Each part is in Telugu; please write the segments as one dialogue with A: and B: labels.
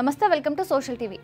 A: నమస్తే వెల్కమ్ టు సోషల్ టీవీ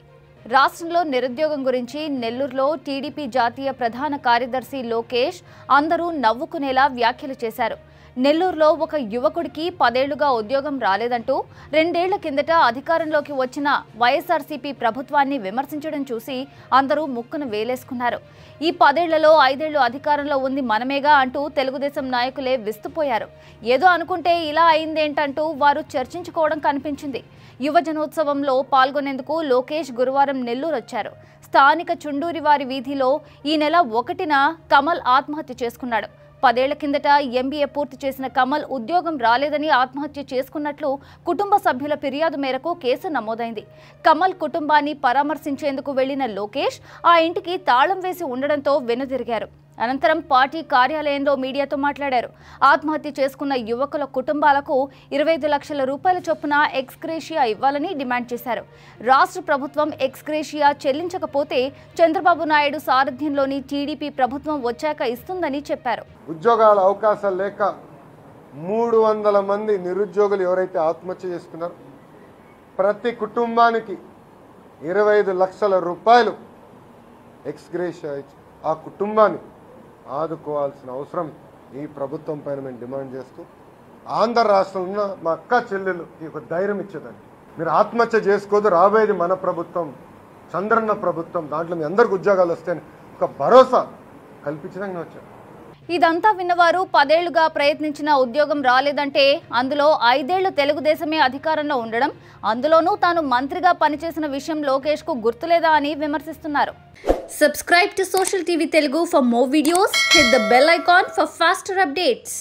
A: రాష్ట్రంలో నిరుద్యోగం గురించి నెల్లూరులో టీడీపీ జాతీయ ప్రధాన కార్యదర్శి లోకేష్ అందరూ నవ్వుకునేలా వ్యాఖ్యలు చేశారు నెల్లూరులో ఒక యువకుడికి పదేళ్లుగా ఉద్యోగం రాలేదంటూ రెండేళ్ల కిందట అధికారంలోకి వచ్చిన వైఎస్ఆర్సీపీ ప్రభుత్వాన్ని విమర్శించడం చూసి అందరూ ముక్కును వేలేసుకున్నారు ఈ పదేళ్లలో ఐదేళ్లు అధికారంలో ఉంది మనమేగా అంటూ తెలుగుదేశం నాయకులే విస్తుపోయారు ఏదో అనుకుంటే ఇలా అయిందేంటంటూ వారు చర్చించుకోవడం కనిపించింది యువజనోత్సవంలో పాల్గొనేందుకు లోకేష్ గురువారం నెల్లూరు వచ్చారు స్థానిక చుండూరి వారి వీధిలో ఈ నెల ఒకటిన కమల్ ఆత్మహత్య చేసుకున్నాడు పదేళ్ల కిందట ఎంబీఏ పూర్తి చేసిన కమల్ ఉద్యోగం రాలేదని ఆత్మహత్య చేసుకున్నట్లు కుటుంబ సభ్యుల ఫిర్యాదు మేరకు కేసు నమోదైంది కమల్ కుటుంబాన్ని పరామర్శించేందుకు వెళ్లిన లోకేష్ ఆ ఇంటికి తాళం వేసి ఉండడంతో వెనుదిరిగారు అనంతరం పార్టీ కార్యాలయంలో మీడియాతో మాట్లాడారు ఆత్మహత్య చేసుకున్న యువకుల కుటుంబాలకు ఇరవై లక్షల రూపాయల చొప్పున ఎక్స్క్రేషియా ఇవ్వాలని డిమాండ్ చేశారు రాష్ట్ర ప్రభుత్వం ఎక్స్క్రేషియా చెల్లించకపోతే చంద్రబాబు నాయుడు సారథ్యంలోని టీడీపీ ప్రభుత్వం వచ్చాక ఇస్తుందని చెప్పారు
B: ఉద్యోగాల అవకాశాలు లేక మూడు వందల మంది నిరుద్యోగులు ఎవరైతే ఆత్మహత్య చేసుకున్నారో ప్రతి కుటుంబానికి ఇరవై లక్షల రూపాయలు ఎక్స్గ్రేషియా ఆ కుటుంబాన్ని ఆదుకోవాల్సిన అవసరం ఈ ప్రభుత్వం పైన మేము డిమాండ్ చేస్తూ ఆంధ్ర రాష్ట్రంలో మా అక్క చెల్లెలు ఈ యొక్క ధైర్యం ఇచ్చేదండి మీరు ఆత్మహత్య చేసుకోదు రాబోయేది మన ప్రభుత్వం చంద్రన్న ప్రభుత్వం దాంట్లో మీ అందరికి ఉద్యోగాలు వస్తాయని ఒక భరోసా కల్పించడానికి వచ్చాను
A: ఇదంతా విన్నవారు పదేళ్లుగా ప్రయత్నించిన ఉద్యోగం రాలేదంటే అందులో ఐదేళ్లు తెలుగుదేశమే అధికారంలో ఉండడం అందులోనూ తాను మంత్రిగా పనిచేసిన విషయం లోకేష్కు గుర్తులేదా అని విమర్శిస్తున్నారు subscribe to social TV Telugu for more videos hit the bell icon for faster updates